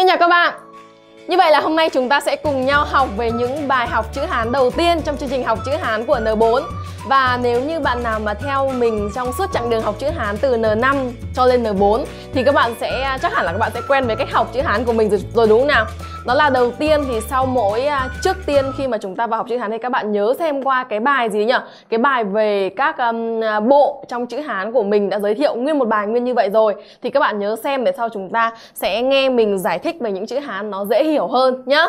Xin chào các bạn Như vậy là hôm nay chúng ta sẽ cùng nhau học về những bài học chữ Hán đầu tiên trong chương trình học chữ Hán của N4 Và nếu như bạn nào mà theo mình trong suốt chặng đường học chữ Hán từ N5 cho lên N4 Thì các bạn sẽ chắc hẳn là các bạn sẽ quen với cách học chữ Hán của mình rồi, đúng không nào đó là đầu tiên thì sau mỗi à, trước tiên khi mà chúng ta vào học chữ hán thì các bạn nhớ xem qua cái bài gì nhỉ cái bài về các um, bộ trong chữ hán của mình đã giới thiệu nguyên một bài nguyên như vậy rồi thì các bạn nhớ xem để sau chúng ta sẽ nghe mình giải thích về những chữ hán nó dễ hiểu hơn nhá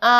à,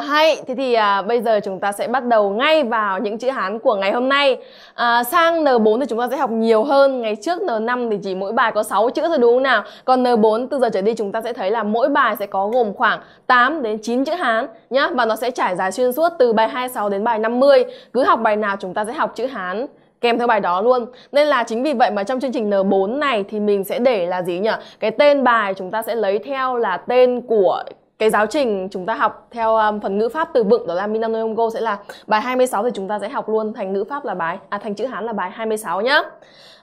hay thế thì à, bây giờ chúng ta sẽ bắt đầu ngay vào những chữ hán của ngày hôm nay à, sang n4 thì chúng ta sẽ học nhiều hơn ngày trước n5 thì chỉ mỗi bài có 6 chữ thôi đúng không nào còn n4 từ giờ trở đi chúng ta sẽ thấy là mỗi bài sẽ có gồm khoảng khoảng 8 đến 9 chữ Hán nhá và nó sẽ trải dài xuyên suốt từ bài 26 đến bài 50. Cứ học bài nào chúng ta sẽ học chữ Hán kèm theo bài đó luôn Nên là chính vì vậy mà trong chương trình N4 này thì mình sẽ để là gì nhỉ? Cái tên bài chúng ta sẽ lấy theo là tên của cái giáo trình chúng ta học theo um, phần ngữ pháp từ vựng đó là Minam Noyongo sẽ là bài 26 thì chúng ta sẽ học luôn thành ngữ pháp là bài à thành chữ Hán là bài 26 nhá.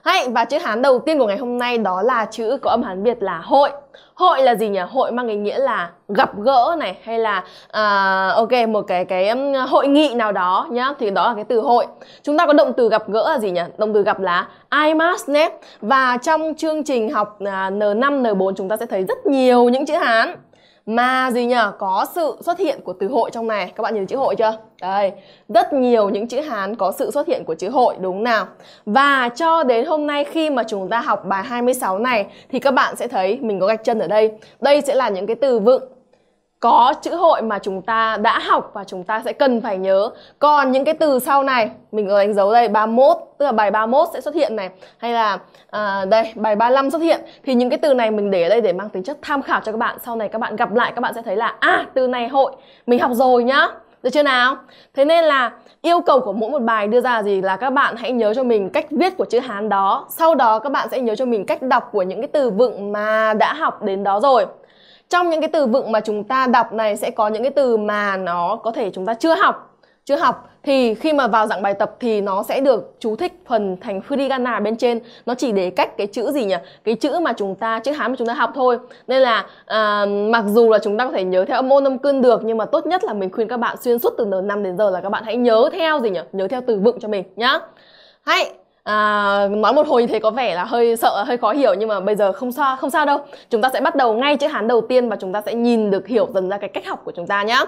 Hay, và chữ Hán đầu tiên của ngày hôm nay đó là chữ có âm Hán Việt là hội. Hội là gì nhỉ? Hội mang ý nghĩa là gặp gỡ này hay là uh, ok một cái cái hội nghị nào đó nhá thì đó là cái từ hội. Chúng ta có động từ gặp gỡ là gì nhỉ? Động từ gặp là I must net và trong chương trình học uh, N5 N4 chúng ta sẽ thấy rất nhiều những chữ Hán mà gì nhờ có sự xuất hiện của từ hội trong này các bạn nhìn chữ hội chưa đây rất nhiều những chữ hán có sự xuất hiện của chữ hội đúng nào và cho đến hôm nay khi mà chúng ta học bài 26 này thì các bạn sẽ thấy mình có gạch chân ở đây đây sẽ là những cái từ vựng có chữ hội mà chúng ta đã học và chúng ta sẽ cần phải nhớ. Còn những cái từ sau này, mình có đánh dấu đây 31, tức là bài 31 sẽ xuất hiện này hay là à, đây, bài 35 xuất hiện thì những cái từ này mình để ở đây để mang tính chất tham khảo cho các bạn. Sau này các bạn gặp lại các bạn sẽ thấy là à từ này hội mình học rồi nhá. Được chưa nào? Thế nên là yêu cầu của mỗi một bài đưa ra gì là các bạn hãy nhớ cho mình cách viết của chữ Hán đó. Sau đó các bạn sẽ nhớ cho mình cách đọc của những cái từ vựng mà đã học đến đó rồi trong những cái từ vựng mà chúng ta đọc này sẽ có những cái từ mà nó có thể chúng ta chưa học chưa học thì khi mà vào dạng bài tập thì nó sẽ được chú thích phần thành hiragana bên trên nó chỉ để cách cái chữ gì nhỉ cái chữ mà chúng ta chữ hán mà chúng ta học thôi nên là à, mặc dù là chúng ta có thể nhớ theo âm môn âm cương được nhưng mà tốt nhất là mình khuyên các bạn xuyên suốt từ n năm đến giờ là các bạn hãy nhớ theo gì nhỉ nhớ theo từ vựng cho mình nhá hãy À, nói một hồi như thế có vẻ là hơi sợ hơi khó hiểu nhưng mà bây giờ không sao không sao đâu chúng ta sẽ bắt đầu ngay chữ hán đầu tiên và chúng ta sẽ nhìn được hiểu dần ra cái cách học của chúng ta nhá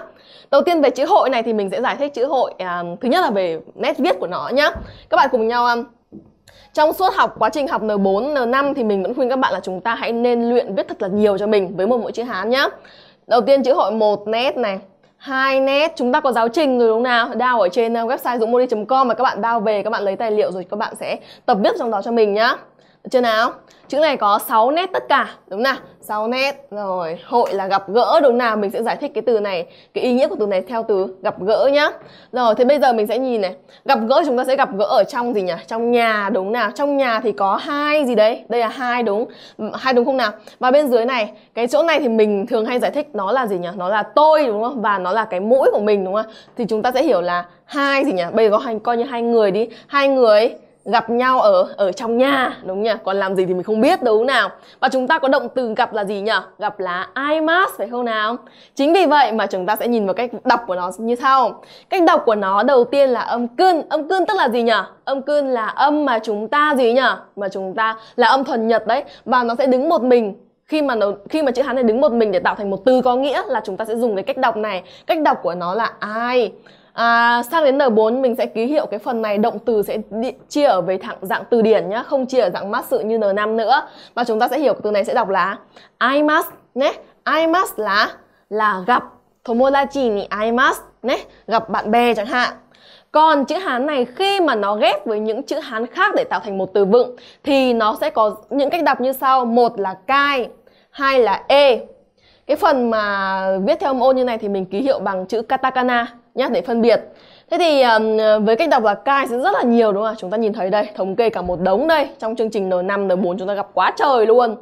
đầu tiên về chữ hội này thì mình sẽ giải thích chữ hội à, thứ nhất là về nét viết của nó nhá các bạn cùng nhau à, trong suốt học quá trình học N4, N5 thì mình vẫn khuyên các bạn là chúng ta hãy nên luyện viết thật là nhiều cho mình với một mỗi chữ Hán nhá. Đầu tiên chữ hội một nét này, hai nét chúng ta có giáo trình rồi đúng nào đao ở trên ờ, website dũng com mà các bạn đao về các bạn lấy tài liệu rồi các bạn sẽ tập viết trong đó cho mình nhá được chưa nào? Chữ này có 6 nét tất cả, đúng nào? 6 nét rồi, hội là gặp gỡ đúng nào? Mình sẽ giải thích cái từ này, cái ý nghĩa của từ này theo từ gặp gỡ nhá. Rồi thế bây giờ mình sẽ nhìn này. Gặp gỡ chúng ta sẽ gặp gỡ ở trong gì nhỉ? Trong nhà đúng nào? Trong nhà thì có hai gì đấy? Đây là hai đúng. Hai đúng không nào? Và bên dưới này, cái chỗ này thì mình thường hay giải thích nó là gì nhỉ? Nó là tôi đúng không? Và nó là cái mũi của mình đúng không? Thì chúng ta sẽ hiểu là hai gì nhỉ? Bây giờ có coi như hai người đi. Hai người gặp nhau ở ở trong nhà đúng nhỉ còn làm gì thì mình không biết đúng nào và chúng ta có động từ gặp là gì nhỉ gặp là I must phải không nào chính vì vậy mà chúng ta sẽ nhìn vào cách đọc của nó như sau cách đọc của nó đầu tiên là âm cơn âm cơn tức là gì nhỉ âm cơn là âm mà chúng ta gì nhỉ mà chúng ta là âm thuần nhật đấy và nó sẽ đứng một mình khi mà nó khi mà chữ hán này đứng một mình để tạo thành một từ có nghĩa là chúng ta sẽ dùng cái cách đọc này cách đọc của nó là I À, sang đến N4 mình sẽ ký hiệu cái phần này động từ sẽ chia ở về thẳng dạng từ điển nhá, không chia ở dạng mát sự như N5 nữa. Và chúng ta sẽ hiểu từ này sẽ đọc là I must nhé. I must là là gặp. Tomodachi ni must nhé, gặp bạn bè chẳng hạn. Còn chữ Hán này khi mà nó ghép với những chữ Hán khác để tạo thành một từ vựng thì nó sẽ có những cách đọc như sau. Một là cai, hai là e. Cái phần mà viết theo âm ô như này thì mình ký hiệu bằng chữ katakana nhá để phân biệt thế thì ờ, với cách đọc là cai sẽ rất là nhiều đúng không ạ chúng ta nhìn thấy đây thống kê cả một đống đây trong chương trình n5 n4 chúng ta gặp quá trời luôn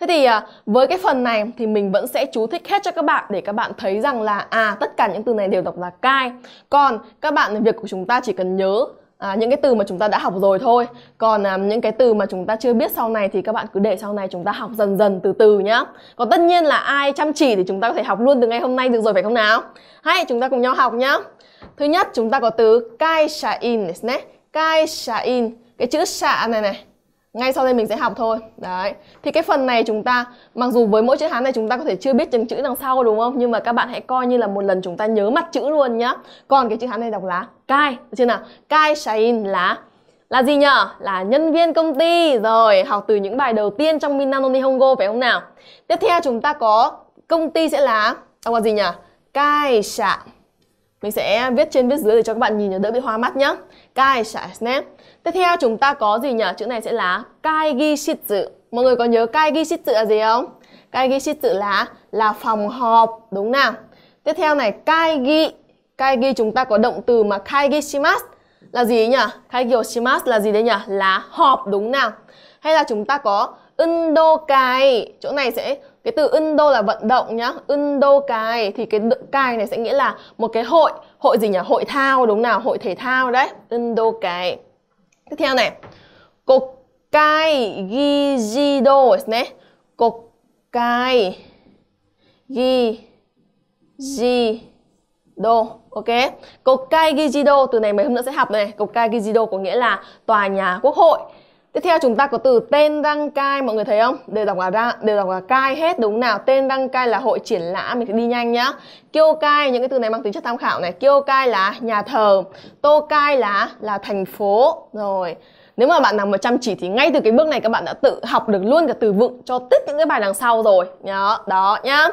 thế thì ờ, với cái phần này thì mình vẫn sẽ chú thích hết cho các bạn để các bạn thấy rằng là à tất cả những từ này đều đọc là cai còn các bạn việc của chúng ta chỉ cần nhớ à, những cái từ mà chúng ta đã học rồi thôi còn à, những cái từ mà chúng ta chưa biết sau này thì các bạn cứ để sau này chúng ta học dần dần từ từ nhá còn tất nhiên là ai chăm chỉ thì chúng ta có thể học luôn từ ngày hôm nay được rồi phải không nào hay chúng ta cùng nhau học nhá thứ nhất chúng ta có từ kai sha in này kai sha in cái chữ sạ này này ngay sau đây mình sẽ học thôi đấy thì cái phần này chúng ta mặc dù với mỗi chữ hán này chúng ta có thể chưa biết chân chữ đằng sau đúng không nhưng mà các bạn hãy coi như là một lần chúng ta nhớ mặt chữ luôn nhá còn cái chữ hán này đọc là cai được chưa nào cai shine là là gì nhở là nhân viên công ty rồi học từ những bài đầu tiên trong minano nihongo phải không nào tiếp theo chúng ta có công ty sẽ là đọc là gì nhở cai sạ mình sẽ viết trên viết dưới để cho các bạn nhìn nó đỡ bị hoa mắt nhá cai sạ snap Tiếp theo chúng ta có gì nhỉ? Chữ này sẽ là kaigishitsu. Mọi người có nhớ kaigishitsu là gì không? Kaigishitsu là là phòng họp, đúng nào? Tiếp theo này kaigi. Kaigi chúng ta có động từ mà kaigishimasu là gì nhỉ? Kaigoshimasu là gì đấy nhỉ? Là họp đúng nào? Hay là chúng ta có undo kai. Chỗ này sẽ cái từ undo là vận động nhá. Undo kai thì cái kai này sẽ nghĩa là một cái hội, hội gì nhỉ? Hội thao đúng nào? Hội thể thao đấy. Undo kai. Tiếp theo này. Kokkai gijido này. Kokkai gijido. Ok. Kokkai gijido từ này mấy hôm nữa sẽ học này. Kokkai gijido có nghĩa là tòa nhà quốc hội. Tiếp theo chúng ta có từ tên đăng cai mọi người thấy không? Đều đọc là ra, đều đọc là cai hết đúng nào? Tên đăng cai là hội triển lãm mình sẽ đi nhanh nhá. Kiêu cai những cái từ này mang tính chất tham khảo này. Kiêu cai là nhà thờ, tô cai là là thành phố. Rồi. Nếu mà bạn nào mà chăm chỉ thì ngay từ cái bước này các bạn đã tự học được luôn cả từ vựng cho tất những cái bài đằng sau rồi. Nhớ, đó nhá.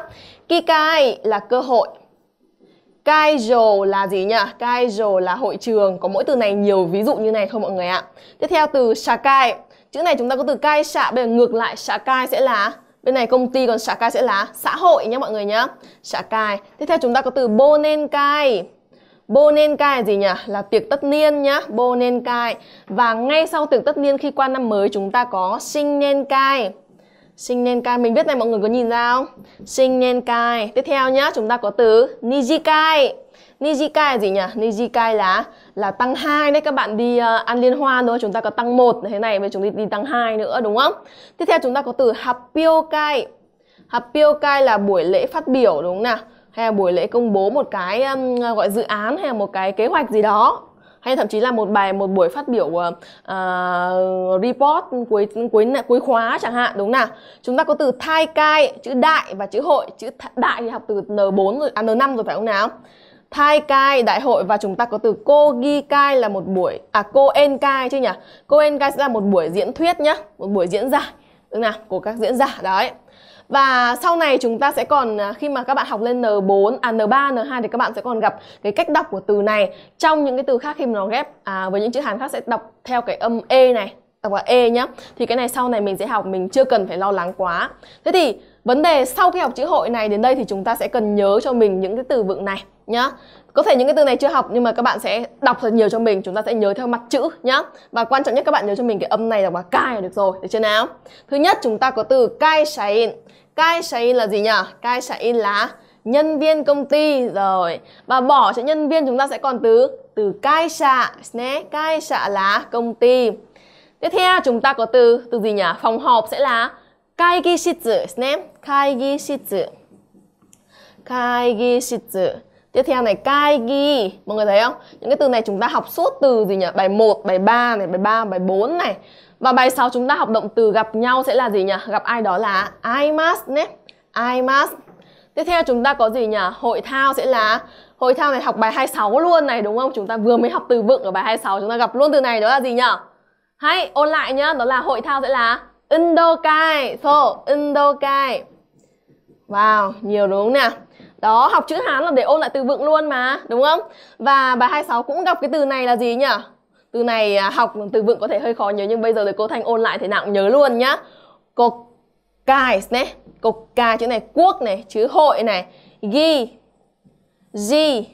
Kikai là cơ hội, Kaijol là gì nhỉ? Kaijol là hội trường. Có mỗi từ này nhiều ví dụ như này không mọi người ạ? Tiếp theo từ shakai. Chữ này chúng ta có từ kai xạ. Bây giờ ngược lại shakai sẽ là Bên này công ty còn shakai sẽ là xã hội nhé mọi người nhé. Shakai. Tiếp theo chúng ta có từ bonenkai. Bonenkai là gì nhỉ? Là tiệc tất niên nhá, Bonenkai. Và ngay sau tiệc tất niên khi qua năm mới chúng ta có Shinenkai sinh nên kai mình biết này mọi người có nhìn ra không sinh nên kai tiếp theo nhá chúng ta có từ nijikai nijikai là gì nhỉ nijikai là là tăng hai đấy các bạn đi uh, ăn liên hoan thôi chúng ta có tăng một thế này với chúng ta đi tăng hai nữa đúng không tiếp theo chúng ta có từ happyokai happyokai là buổi lễ phát biểu đúng không nào hay là buổi lễ công bố một cái um, gọi dự án hay là một cái kế hoạch gì đó hay thậm chí là một bài một buổi phát biểu uh, report cuối cuối cuối khóa chẳng hạn đúng nào chúng ta có từ thai cai chữ đại và chữ hội chữ đại thì học từ n4 rồi à, n5 rồi phải không nào thai cai đại hội và chúng ta có từ cô ghi cai là một buổi à cô en cai chứ nhỉ cô en cai sẽ là một buổi diễn thuyết nhá một buổi diễn giải đúng nào của các diễn giả đấy và sau này chúng ta sẽ còn à, khi mà các bạn học lên N4 à N3 N2 thì các bạn sẽ còn gặp cái cách đọc của từ này trong những cái từ khác khi mà nó ghép à, với những chữ Hán khác sẽ đọc theo cái âm e này đọc là e nhá. Thì cái này sau này mình sẽ học mình chưa cần phải lo lắng quá. Thế thì vấn đề sau khi học chữ hội này đến đây thì chúng ta sẽ cần nhớ cho mình những cái từ vựng này nhá. Có thể những cái từ này chưa học nhưng mà các bạn sẽ đọc thật nhiều cho mình, chúng ta sẽ nhớ theo mặt chữ nhá. Và quan trọng nhất các bạn nhớ cho mình cái âm này đọc là cai là được rồi, được chưa nào? Thứ nhất chúng ta có từ cai sային Cai in là gì nhỉ? Cai in là nhân viên công ty rồi. Và bỏ chữ nhân viên chúng ta sẽ còn từ từ cai xạ, né cai xạ là công ty. Tiếp theo chúng ta có từ từ gì nhỉ? Phòng họp sẽ là cai ghi shitsu, né cai ghi shitsu. Cai ghi shitsu. Tiếp theo này cai ghi, mọi người thấy không? Những cái từ này chúng ta học suốt từ gì nhỉ? Bài 1, bài 3 này, bài 3, bài 4 này. Và bài 6 chúng ta học động từ gặp nhau sẽ là gì nhỉ? Gặp ai đó là I must nhé. I must. Tiếp theo chúng ta có gì nhỉ? Hội thao sẽ là Hội thao này học bài 26 luôn này đúng không? Chúng ta vừa mới học từ vựng ở bài 26 chúng ta gặp luôn từ này đó là gì nhỉ? Hãy ôn lại nhá, đó là hội thao sẽ là Indokai. So, Indokai. Wow, nhiều đúng không nè? Đó, học chữ Hán là để ôn lại từ vựng luôn mà, đúng không? Và bài 26 cũng gặp cái từ này là gì nhỉ? từ này à, học từ vựng có thể hơi khó nhớ nhưng bây giờ thì cô thanh ôn lại thế nào cũng nhớ luôn nhá cột cài này cột cài chữ này quốc này chữ hội này ghi gì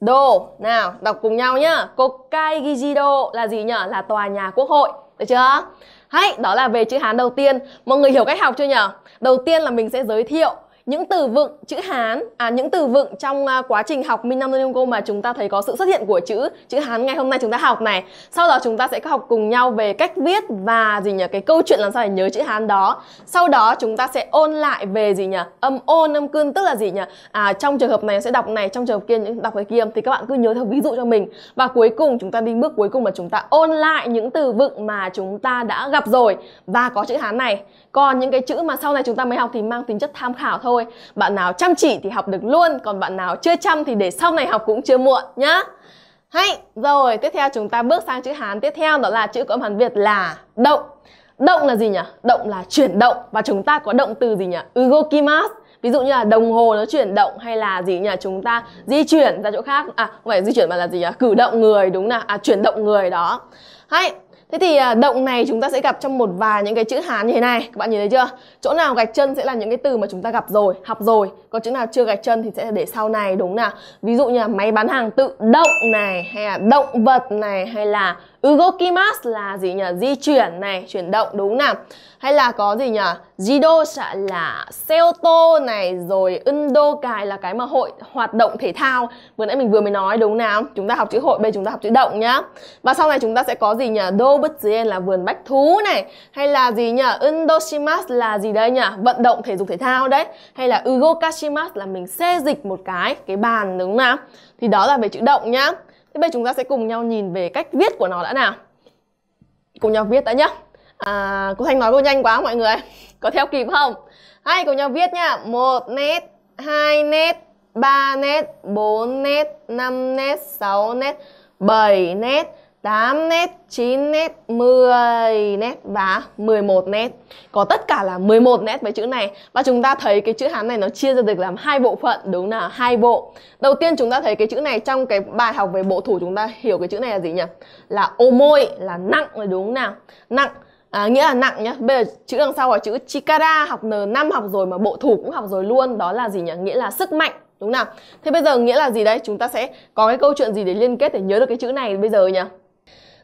đồ nào đọc cùng nhau nhá cục cai gijido là gì nhở là tòa nhà quốc hội được chưa hay đó là về chữ hán đầu tiên mọi người hiểu cách học chưa nhở đầu tiên là mình sẽ giới thiệu những từ vựng chữ Hán à những từ vựng trong uh, quá trình học Minh Nam Cô mà chúng ta thấy có sự xuất hiện của chữ chữ Hán ngày hôm nay chúng ta học này. Sau đó chúng ta sẽ học cùng nhau về cách viết và gì nhỉ cái câu chuyện làm sao để nhớ chữ Hán đó. Sau đó chúng ta sẽ ôn lại về gì nhỉ âm ôn âm cương tức là gì nhỉ à trong trường hợp này sẽ đọc này trong trường hợp kia đọc cái kia thì các bạn cứ nhớ theo ví dụ cho mình và cuối cùng chúng ta đi bước cuối cùng là chúng ta ôn lại những từ vựng mà chúng ta đã gặp rồi và có chữ Hán này. Còn những cái chữ mà sau này chúng ta mới học thì mang tính chất tham khảo thôi thôi bạn nào chăm chỉ thì học được luôn còn bạn nào chưa chăm thì để sau này học cũng chưa muộn nhá hay rồi tiếp theo chúng ta bước sang chữ hán tiếp theo đó là chữ của âm hán việt là động động là gì nhỉ động là chuyển động và chúng ta có động từ gì nhỉ ugokimasu ví dụ như là đồng hồ nó chuyển động hay là gì nhỉ chúng ta di chuyển ra chỗ khác à không phải di chuyển mà là gì nhỉ cử động người đúng không nào à chuyển động người đó hay Thế thì à, động này chúng ta sẽ gặp trong một vài những cái chữ Hán như thế này Các bạn nhìn thấy chưa? Chỗ nào gạch chân sẽ là những cái từ mà chúng ta gặp rồi, học rồi Còn chữ nào chưa gạch chân thì sẽ để sau này đúng không nào Ví dụ như là máy bán hàng tự động này Hay là động vật này Hay là Ugokimasu là gì nhỉ? Di chuyển này, chuyển động đúng nào? Hay là có gì nhỉ? Jido là xe ô tô này rồi undo cài là cái mà hội hoạt động thể thao. Vừa nãy mình vừa mới nói đúng nào? Chúng ta học chữ hội, bây chúng ta học chữ động nhá. Và sau này chúng ta sẽ có gì nhỉ? Do bất là vườn bách thú này, hay là gì nhỉ? Undoshimasu là gì đây nhỉ? Vận động thể dục thể thao đấy. Hay là Ugokashimasu là mình xê dịch một cái cái bàn đúng nào? Thì đó là về chữ động nhá thế bây giờ chúng ta sẽ cùng nhau nhìn về cách viết của nó đã nào cùng nhau viết đã nhá à, cô thanh nói cô nhanh quá mọi người có theo kịp không Hay cùng nhau viết nhá một nét hai nét 3 nét, 4 nét, 5 nét, 6 nét, 7 nét, 8 nét, 9 nét, 10 nét và 11 nét. Có tất cả là 11 nét với chữ này. Và chúng ta thấy cái chữ Hán này nó chia ra được làm hai bộ phận, đúng là hai bộ. Đầu tiên chúng ta thấy cái chữ này trong cái bài học về bộ thủ chúng ta hiểu cái chữ này là gì nhỉ? Là ô môi, là nặng rồi đúng nào? Nặng À, nghĩa là nặng nhá Bây giờ chữ đằng sau là chữ chikara Học N5 học rồi mà bộ thủ cũng học rồi luôn Đó là gì nhỉ? Nghĩa là sức mạnh Đúng nào? Thế bây giờ nghĩa là gì đấy? Chúng ta sẽ có cái câu chuyện gì để liên kết để nhớ được cái chữ này bây giờ nhỉ?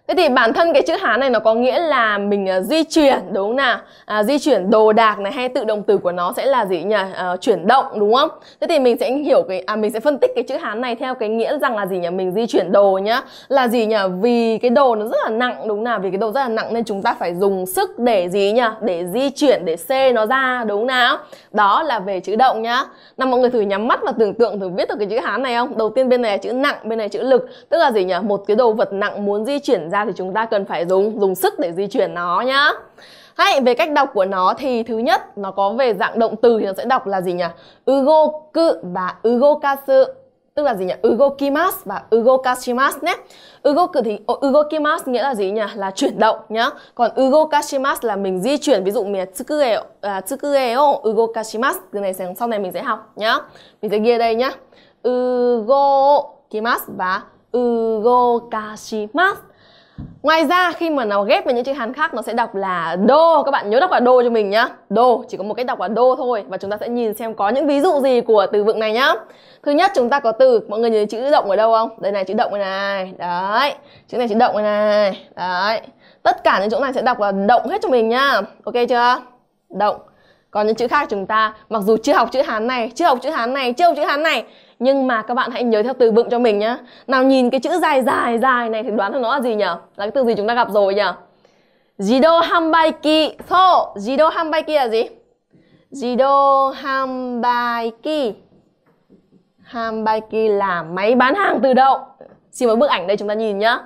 Thế thì bản thân cái chữ Hán này nó có nghĩa là mình uh, di chuyển đúng không nào? À, di chuyển đồ đạc này hay tự động từ của nó sẽ là gì nhỉ? À, chuyển động đúng không? Thế thì mình sẽ hiểu cái à mình sẽ phân tích cái chữ Hán này theo cái nghĩa rằng là gì nhỉ? Mình di chuyển đồ nhá. Là gì nhỉ? Vì cái đồ nó rất là nặng đúng nào? Vì cái đồ rất là nặng nên chúng ta phải dùng sức để gì nhỉ? Để di chuyển để xê nó ra đúng nào? Đó là về chữ động nhá. Nào mọi người thử nhắm mắt và tưởng tượng thử viết được cái chữ Hán này không? Đầu tiên bên này là chữ nặng, bên này là chữ lực, tức là gì nhỉ? Một cái đồ vật nặng muốn di chuyển ra thì chúng ta cần phải dùng dùng sức để di chuyển nó nhá Hay về cách đọc của nó thì thứ nhất nó có về dạng động từ thì nó sẽ đọc là gì nhỉ? ugo Ugoku và ugo kasu tức là gì nhỉ? ugo kimas và ugo ugokashimasu nhé. ugo Ugoku thì ugo kimas nghĩa là gì nhỉ? Là chuyển động nhá. Còn ugo ugokashimasu là mình di chuyển, ví dụ mình tsukue uh, tsukue o ugokashimasu, cái này sau này mình sẽ học nhá. Mình sẽ ghi đây nhá. ugo kimas và ugo ugokashimasu Ngoài ra khi mà nó ghép với những chữ Hán khác nó sẽ đọc là đô Các bạn nhớ đọc là đô cho mình nhá Đô, chỉ có một cách đọc là đô thôi Và chúng ta sẽ nhìn xem có những ví dụ gì của từ vựng này nhá Thứ nhất chúng ta có từ, mọi người nhớ chữ động ở đâu không? Đây này chữ động này này, đấy Chữ này chữ động này này, đấy Tất cả những chỗ này sẽ đọc là động hết cho mình nhá Ok chưa? Động còn những chữ khác chúng ta mặc dù chưa học chữ Hán này, chưa học chữ Hán này, chưa học chữ Hán này nhưng mà các bạn hãy nhớ theo từ vựng cho mình nhá nào nhìn cái chữ dài dài dài này thì đoán được nó là gì nhỉ là cái từ gì chúng ta gặp rồi nhỉ Jido hambaiki so Jido hambaiki là gì Jido hambaiki hambaiki là máy bán hàng tự động xin mời bức ảnh đây chúng ta nhìn nhá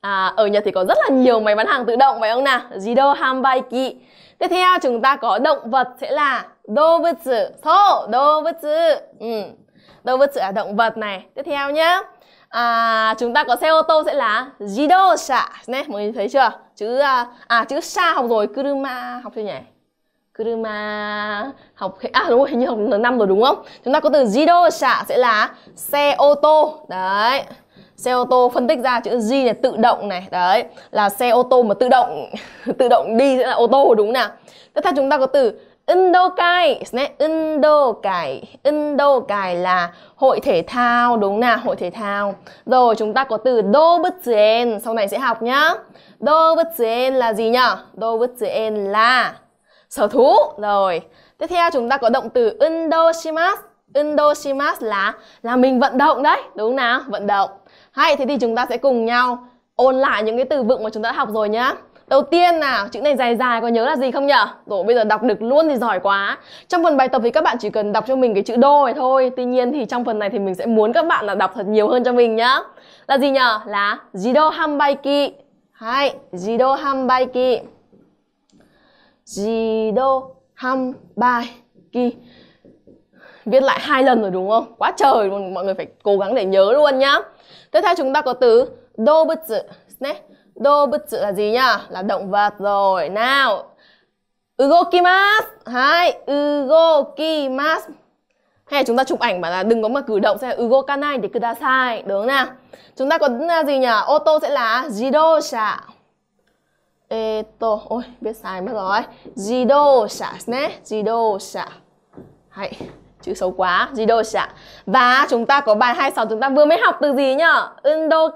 à, ở Nhật thì có rất là nhiều máy bán hàng tự động phải không nào Jido hambaiki tiếp theo chúng ta có động vật sẽ là do vật so do ừ động vật sẽ động vật này tiếp theo nhé à, chúng ta có xe ô tô sẽ là jidosha nè mọi người thấy chưa chữ à, à chữ sa học rồi kuruma học chưa nhỉ kuruma học à đúng rồi hình như học n năm rồi đúng không chúng ta có từ jidosha sẽ là xe ô tô đấy xe ô tô phân tích ra chữ G là tự động này đấy là xe ô tô mà tự động tự động đi sẽ là ô tô đúng nào tiếp theo chúng ta có từ Indokai Indokai Indokai là hội thể thao đúng nè hội thể thao rồi chúng ta có từ đô bứt duyên sau này sẽ học nhá đô bứt duyên là gì nhở đô bứt duyên là sở thú rồi tiếp theo chúng ta có động từ Shimas, Indoshimas Shimas là là mình vận động đấy đúng nào vận động hay thế thì chúng ta sẽ cùng nhau ôn lại những cái từ vựng mà chúng ta đã học rồi nhá Đầu tiên nào, chữ này dài dài có nhớ là gì không nhở? Rồi bây giờ đọc được luôn thì giỏi quá. Trong phần bài tập thì các bạn chỉ cần đọc cho mình cái chữ đô này thôi. Tuy nhiên thì trong phần này thì mình sẽ muốn các bạn là đọc thật nhiều hơn cho mình nhá. Là gì nhở? Là jido hambaiki. Hai, jido hambaiki. Jido hambaiki. Viết lại hai lần rồi đúng không? Quá trời luôn, mọi người phải cố gắng để nhớ luôn nhá. Tiếp theo chúng ta có từ đô bự Đô bất chữ là gì nhá? Là động vật rồi. Nào. Ugokimasu. Hai. Ugokimasu. Hay là chúng ta chụp ảnh mà là đừng có mà cử động sẽ là ugokanai để kudasai. Đúng nè Chúng ta có à, gì nhỉ? Ô tô sẽ là jidosha. Eto. Ôi, biết sai mất rồi. Jidosha. Jidosha. hãy chữ xấu quá gì đâu jidoshia và chúng ta có bài 26 chúng ta vừa mới học từ gì nhở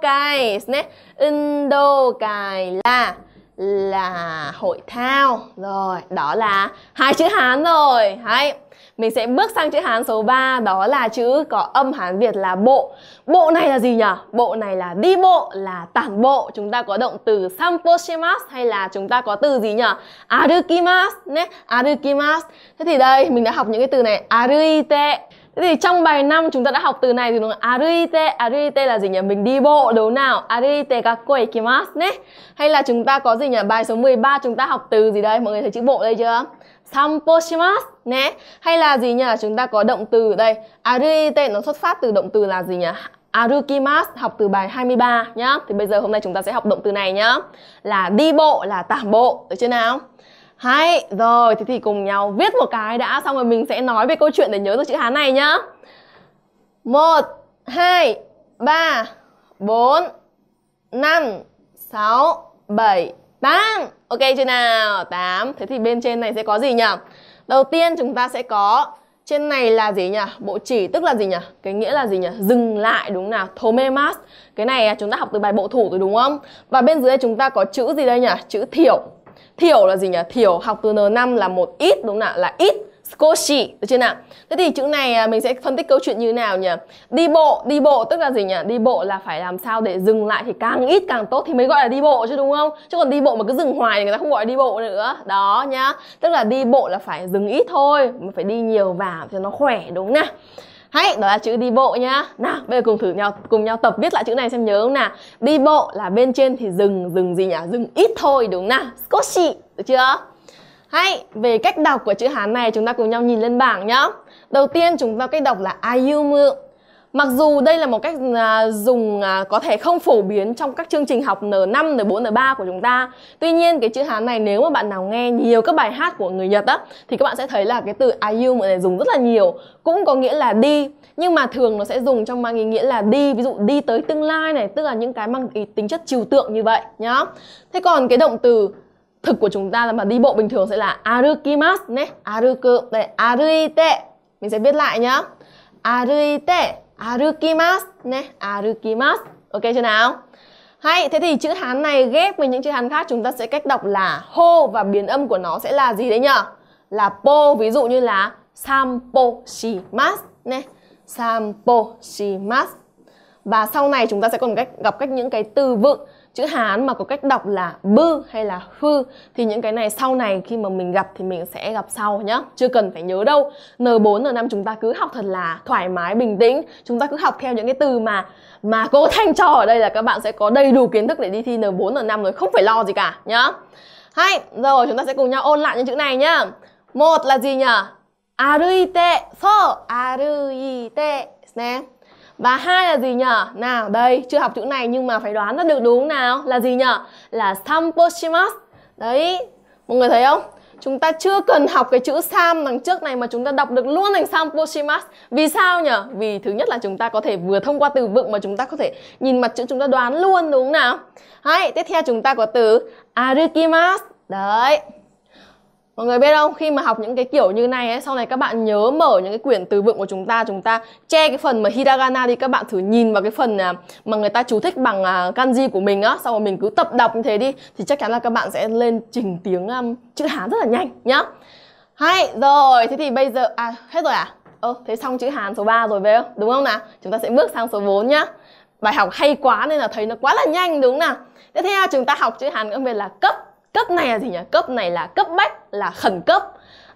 nhé ne undokai là là hội thao rồi đó là hai chữ hán rồi hay mình sẽ bước sang chữ Hán số 3 đó là chữ có âm Hán Việt là bộ. Bộ này là gì nhỉ? Bộ này là đi bộ, là tản bộ. Chúng ta có động từ samposhimasu hay là chúng ta có từ gì nhỉ? Arukimasu nhé, arukimasu. Thế thì đây mình đã học những cái từ này aruite. Thế thì trong bài 5 chúng ta đã học từ này thì đúng không? Aruite, aruite là gì nhỉ? Mình đi bộ đúng nào? Aruite kakkoi ikimasu ne. Hay là chúng ta có gì nhỉ? Bài số 13 chúng ta học từ gì đây? Mọi người thấy chữ bộ đây chưa? Samposhimasu nè hay là gì nhỉ? Chúng ta có động từ ở đây. Arite nó xuất phát từ động từ là gì nhỉ? Arukimas học từ bài 23 nhá. Thì bây giờ hôm nay chúng ta sẽ học động từ này nhá. Là đi bộ là tản bộ, được chưa nào? Hay, rồi thì thì cùng nhau viết một cái đã xong rồi mình sẽ nói về câu chuyện để nhớ được chữ Hán này nhá. một hai ba bốn năm sáu bảy 8 Ok chưa nào 8 Thế thì bên trên này sẽ có gì nhỉ Đầu tiên chúng ta sẽ có trên này là gì nhỉ? Bộ chỉ tức là gì nhỉ? Cái nghĩa là gì nhỉ? Dừng lại đúng nào? Thomemas. Cái này à, chúng ta học từ bài bộ thủ rồi đúng không? Và bên dưới chúng ta có chữ gì đây nhỉ? Chữ thiểu. Thiểu là gì nhỉ? Thiểu học từ N5 là một ít đúng nào? Là ít. Scoshi, được chưa nào? Thế thì chữ này à, mình sẽ phân tích câu chuyện như thế nào nhỉ? Đi bộ, đi bộ tức là gì nhỉ? Đi bộ là phải làm sao để dừng lại thì càng ít càng tốt thì mới gọi là đi bộ chứ đúng không? Chứ còn đi bộ mà cứ dừng hoài thì người ta không gọi là đi bộ nữa. Đó nhá. Tức là đi bộ là phải dừng ít thôi, mà phải đi nhiều vào cho nó khỏe đúng nè. Hãy, đó là chữ đi bộ nhá. Nào, bây giờ cùng thử nhau cùng nhau tập viết lại chữ này xem nhớ không nào. Đi bộ là bên trên thì dừng, dừng gì nhỉ? Dừng ít thôi đúng nào? Scoshi, được chưa? Hay, về cách đọc của chữ Hán này chúng ta cùng nhau nhìn lên bảng nhá. Đầu tiên chúng ta cách đọc là Ayumu. Mặc dù đây là một cách à, dùng à, có thể không phổ biến trong các chương trình học N5, N4, N3 của chúng ta Tuy nhiên cái chữ Hán này nếu mà bạn nào nghe nhiều các bài hát của người Nhật á Thì các bạn sẽ thấy là cái từ IU mọi này dùng rất là nhiều Cũng có nghĩa là đi Nhưng mà thường nó sẽ dùng trong mang ý nghĩa là đi Ví dụ đi tới tương lai này Tức là những cái mang tính chất trừu tượng như vậy nhá Thế còn cái động từ thực của chúng ta là mà đi bộ bình thường sẽ là arukimas ne, aruku, đây aruite. Mình sẽ viết lại nhá. Aruite, arukimas ne, arukimas Ok chưa nào? Hay, thế thì chữ Hán này ghép với những chữ Hán khác chúng ta sẽ cách đọc là hô và biến âm của nó sẽ là gì đấy nhở? Là po, ví dụ như là sampo shimasu ne, sampo shimasu. Và sau này chúng ta sẽ còn cách gặp cách những cái từ vựng chữ hán mà có cách đọc là bư hay là hư thì những cái này sau này khi mà mình gặp thì mình sẽ gặp sau nhá chưa cần phải nhớ đâu n4 n5 chúng ta cứ học thật là thoải mái bình tĩnh chúng ta cứ học theo những cái từ mà mà cô thanh cho ở đây là các bạn sẽ có đầy đủ kiến thức để đi thi n4 n5 rồi không phải lo gì cả nhá hay rồi chúng ta sẽ cùng nhau ôn lại những chữ này nhá một là gì nhỉ nè. Và hai là gì nhở? Nào đây, chưa học chữ này nhưng mà phải đoán ra được đúng nào? Là gì nhở? Là samposhimasu. Đấy, mọi người thấy không? Chúng ta chưa cần học cái chữ sam đằng trước này mà chúng ta đọc được luôn thành samposhimasu. Vì sao nhở? Vì thứ nhất là chúng ta có thể vừa thông qua từ vựng mà chúng ta có thể nhìn mặt chữ chúng ta đoán luôn đúng không nào? Hay, tiếp theo chúng ta có từ arukimasu. Đấy, Mọi người biết không, khi mà học những cái kiểu như này ấy, sau này các bạn nhớ mở những cái quyển từ vựng của chúng ta, chúng ta che cái phần mà hiragana đi các bạn thử nhìn vào cái phần à, mà người ta chú thích bằng à, kanji của mình á, xong rồi mình cứ tập đọc như thế đi thì chắc chắn là các bạn sẽ lên trình tiếng um, chữ Hán rất là nhanh nhá. Hay, rồi, thế thì bây giờ à hết rồi à? Ơ, ờ, thế xong chữ Hán số 3 rồi về không? Đúng không nào? Chúng ta sẽ bước sang số 4 nhá. Bài học hay quá nên là thấy nó quá là nhanh đúng không nào? Tiếp theo chúng ta học chữ Hán cũng về là cấp cấp này là gì nhỉ cấp này là cấp bách là khẩn cấp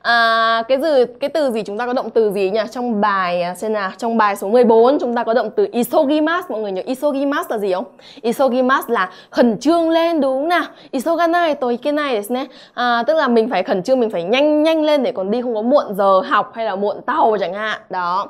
à, cái từ cái từ gì chúng ta có động từ gì nhỉ trong bài à, xem nào trong bài số 14 chúng ta có động từ isogimas mọi người nhớ isogimas là gì không isogimas là khẩn trương lên đúng không nào isoganai tôi cái này đấy à, tức là mình phải khẩn trương mình phải nhanh nhanh lên để còn đi không có muộn giờ học hay là muộn tàu chẳng hạn đó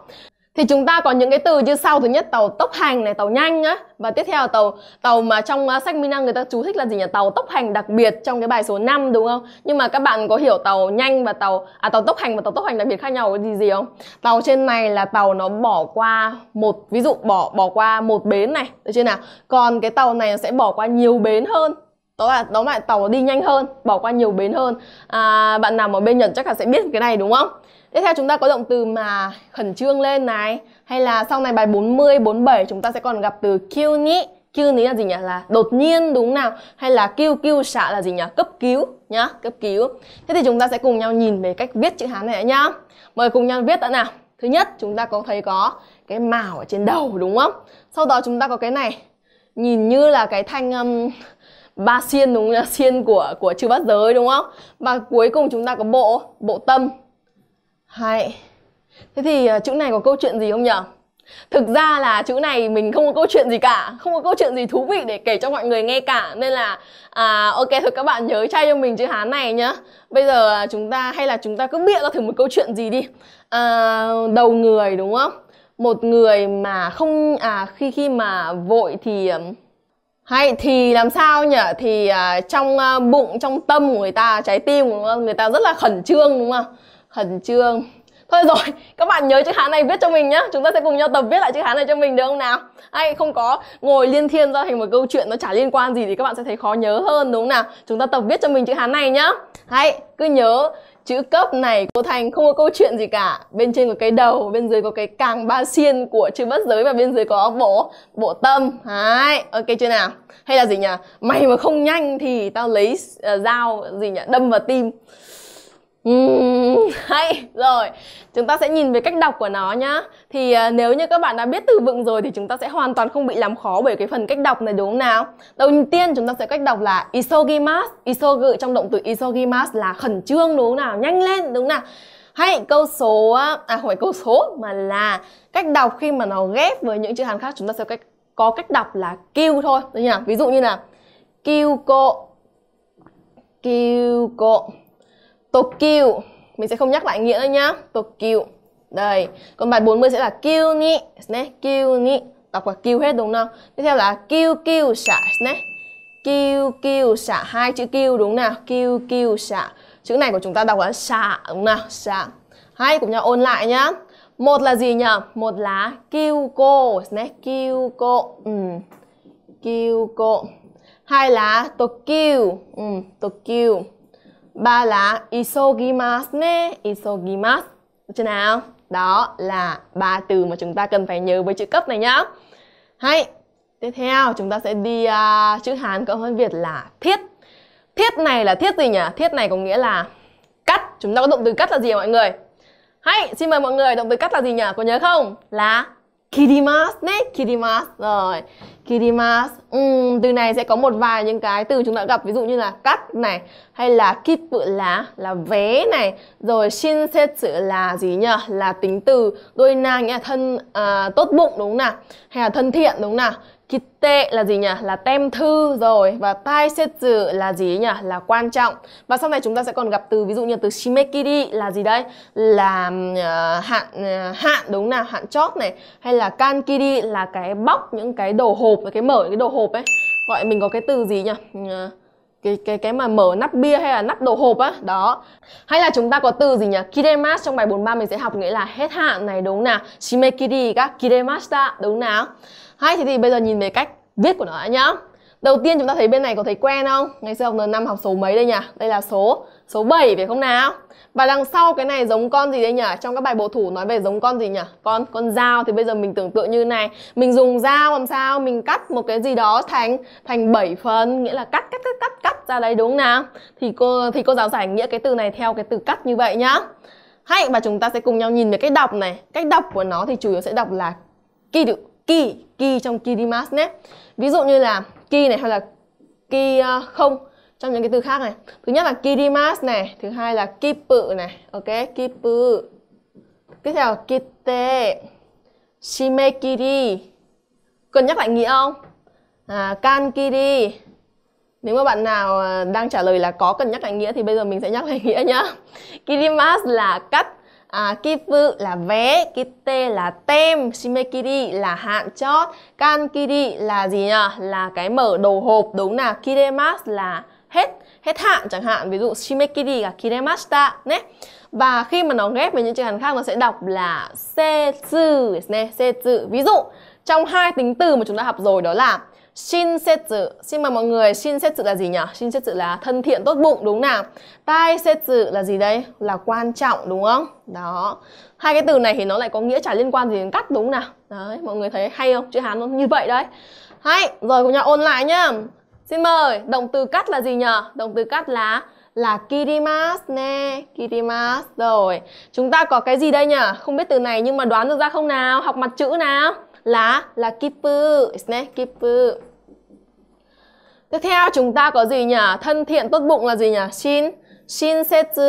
thì chúng ta có những cái từ như sau thứ nhất tàu tốc hành này tàu nhanh á và tiếp theo là tàu tàu mà trong à, sách minh năng người ta chú thích là gì nhỉ tàu tốc hành đặc biệt trong cái bài số 5 đúng không nhưng mà các bạn có hiểu tàu nhanh và tàu à tàu tốc hành và tàu tốc hành đặc biệt khác nhau cái gì gì không tàu trên này là tàu nó bỏ qua một ví dụ bỏ bỏ qua một bến này được chưa nào còn cái tàu này nó sẽ bỏ qua nhiều bến hơn đó là đó là tàu đi nhanh hơn bỏ qua nhiều bến hơn à, bạn nào ở bên nhật chắc là sẽ biết cái này đúng không Tiếp theo chúng ta có động từ mà khẩn trương lên này Hay là sau này bài 40, 47 chúng ta sẽ còn gặp từ kiêu nhĩ Kiêu nhĩ là gì nhỉ? Là đột nhiên đúng nào Hay là kêu kêu xạ là gì nhỉ? Cấp cứu nhá, cấp cứu Thế thì chúng ta sẽ cùng nhau nhìn về cách viết chữ Hán này nhá Mời cùng nhau viết đã nào Thứ nhất chúng ta có thấy có cái màu ở trên đầu đúng không? Sau đó chúng ta có cái này Nhìn như là cái thanh um, ba xiên đúng không? Xiên của của chữ bát giới đúng không? Và cuối cùng chúng ta có bộ, bộ tâm hay thế thì ờ, chữ này có câu chuyện gì không nhỉ thực ra là chữ này mình không có câu chuyện gì cả không có câu chuyện gì thú vị để kể cho mọi người nghe cả nên là à, ok thôi các bạn nhớ trai cho mình chữ hán này nhá bây giờ à, chúng ta hay là chúng ta cứ bịa ra thử một câu chuyện gì đi à, đầu người đúng không một người mà không à khi khi mà vội thì hay thì làm sao nhỉ thì à, trong à, bụng trong tâm của người ta trái tim của người ta rất là khẩn trương đúng không khẩn trương thôi rồi các bạn nhớ chữ hán này viết cho mình nhá chúng ta sẽ cùng nhau tập viết lại chữ hán này cho mình được không nào hay không có ngồi liên thiên ra thành một câu chuyện nó chả liên quan gì thì các bạn sẽ thấy khó nhớ hơn đúng không nào chúng ta tập viết cho mình chữ hán này nhá hãy cứ nhớ chữ cấp này cô thành không có câu chuyện gì cả bên trên có cái đầu bên dưới có cái càng ba xiên của chữ bất giới và bên dưới có bộ bộ tâm đấy ok chưa nào hay là gì nhỉ mày mà không nhanh thì tao lấy uh, dao gì nhỉ đâm vào tim Ừ. hay rồi chúng ta sẽ nhìn về cách đọc của nó nhá thì à, nếu như các bạn đã biết từ vựng rồi thì chúng ta sẽ hoàn toàn không bị làm khó bởi cái phần cách đọc này đúng không nào đầu tiên chúng ta sẽ cách đọc là isogimas isogu trong động từ isogimas là khẩn trương đúng không nào nhanh lên đúng không nào hay câu số à hỏi câu số mà là cách đọc khi mà nó ghép với những chữ hàn khác chúng ta sẽ cách có cách đọc là kêu thôi đúng không nào ví dụ như là kêu cộ kêu cộ tục kiều mình sẽ không nhắc lại nghĩa nữa nhá tục kiều đây còn bài 40 sẽ là kiêu ni nè kiêu ni đọc là kiêu hết đúng không tiếp theo là kiêu kiêu xả nè kiêu kiêu xả hai chữ kiêu đúng nào kiêu kiêu xả chữ này của chúng ta đọc là xả đúng nào xả hai cùng nhau ôn lại nhá một là gì nhỉ một là kiêu cô nè kiêu cô ừ. kiêu cô hai là tục kiêu ừ, tục kiêu ba là isogimas ne, isogimas. Được chưa nào? Đó là ba từ mà chúng ta cần phải nhớ với chữ cấp này nhá. Hay, tiếp theo chúng ta sẽ đi uh, chữ hán cộng hơn Việt là thiết. Thiết này là thiết gì nhỉ? Thiết này có nghĩa là cắt. Chúng ta có động từ cắt là gì mọi người? Hay, xin mời mọi người động từ cắt là gì nhỉ? Có nhớ không? Là kirimas ne, kirimas. Rồi. Kirimas. Uhm, từ này sẽ có một vài những cái từ chúng ta gặp ví dụ như là cắt này hay là kitbu lá là vé này, rồi xét shinsetsu là gì nhỉ? Là tính từ đôi na nghĩa là thân à, tốt bụng đúng không nào? Hay là thân thiện đúng không nào? Kite là gì nhỉ? Là tem thư rồi Và tai setsu là gì nhỉ? Là quan trọng Và sau này chúng ta sẽ còn gặp từ ví dụ như từ shimekiri là gì đây? Là uh, hạn uh, hạn đúng nào, hạn chót này Hay là kankiri là cái bóc những cái đồ hộp, cái mở cái đồ hộp ấy Gọi mình có cái từ gì nhỉ? Uh, cái cái cái mà mở nắp bia hay là nắp đồ hộp á đó hay là chúng ta có từ gì nhỉ kiremas trong bài 43 mình sẽ học nghĩa là hết hạn này đúng nào shimekiri các kiremashita đúng nào hay thế thì bây giờ nhìn về cách viết của nó nhá. Đầu tiên chúng ta thấy bên này có thấy quen không? Ngày xưa học N5 học số mấy đây nhỉ? Đây là số số 7 phải không nào? Và đằng sau cái này giống con gì đây nhỉ? Trong các bài bộ thủ nói về giống con gì nhỉ? Con con dao thì bây giờ mình tưởng tượng như này, mình dùng dao làm sao? Mình cắt một cái gì đó thành thành 7 phần, nghĩa là cắt cắt cắt cắt cắt ra đấy đúng không nào? Thì cô thì cô giáo giải nghĩa cái từ này theo cái từ cắt như vậy nhá. Hay và chúng ta sẽ cùng nhau nhìn về cách đọc này. Cách đọc của nó thì chủ yếu sẽ đọc là kỳ được key key trong kirimas nhé ví dụ như là key này hay là key uh, không trong những cái từ khác này thứ nhất là kirimas này thứ hai là kipu này ok kipu tiếp theo là kite shimekiri cần nhắc lại nghĩa không à, kankiri nếu mà bạn nào ờ, đang trả lời là có cần nhắc lại nghĩa thì bây giờ mình sẽ nhắc lại nghĩa nhá kirimas là cắt à, kifu là vé kite là tem shimekiri là hạn chót kankiri là gì nhỉ là cái mở đầu hộp đúng là kiremas là hết hết hạn chẳng hạn ví dụ shimekiri là kiremashita nhé và khi mà nó ghép với những chữ hàn khác nó sẽ đọc là se chữ ví dụ trong hai tính từ mà chúng ta học rồi đó là xin xét dự Xin mời mọi người, Xin xét dự là gì nhỉ? xét dự là thân thiện tốt bụng đúng nào? Tai xét dự là gì đây? Là quan trọng đúng không? Đó. Hai cái từ này thì nó lại có nghĩa chả liên quan gì đến cắt đúng nào? Đấy, mọi người thấy hay không? Chữ Hán nó như vậy đấy. Hay, rồi cùng nhau ôn lại nhá. Xin mời, động từ cắt là gì nhỉ? Động từ cắt là là kirimas nè, kirimas rồi. Chúng ta có cái gì đây nhỉ? Không biết từ này nhưng mà đoán được ra không nào? Học mặt chữ nào? lá là kipu, kipu ですね kipu tiếp theo chúng ta có gì nhỉ thân thiện tốt bụng là gì nhỉ shin shin setsu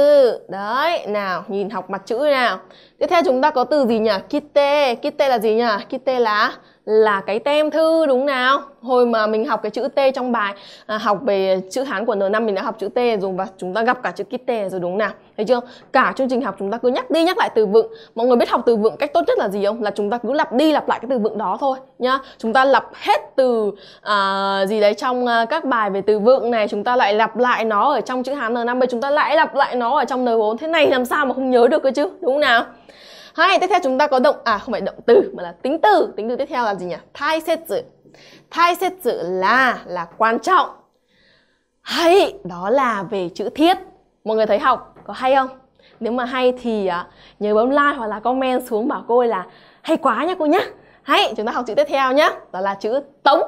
đấy nào nhìn học mặt chữ nào tiếp theo chúng ta có từ gì nhỉ kite kite là gì nhỉ kite là là cái tem thư đúng nào hồi mà mình học cái chữ t trong bài à, học về chữ hán của n năm mình đã học chữ t rồi và chúng ta gặp cả chữ kit rồi đúng nào thấy chưa cả chương trình học chúng ta cứ nhắc đi nhắc lại từ vựng mọi người biết học từ vựng cách tốt nhất là gì không là chúng ta cứ lặp đi lặp lại cái từ vựng đó thôi nhá chúng ta lặp hết từ à, gì đấy trong à, các bài về từ vựng này chúng ta lại lặp lại nó ở trong chữ hán n năm bây chúng ta lại lặp lại nó ở trong n bốn thế này làm sao mà không nhớ được cơ chứ đúng không nào Hai, tiếp theo chúng ta có động à không phải động từ mà là tính từ. Tính từ tiếp theo là gì nhỉ? Thai xét dự. Thai xét dự là là quan trọng. Hay đó là về chữ thiết. Mọi người thấy học có hay không? Nếu mà hay thì à, nhớ bấm like hoặc là comment xuống bảo cô ơi là hay quá nha cô nhá. Hay, chúng ta học chữ tiếp theo nhá. Đó là chữ tống.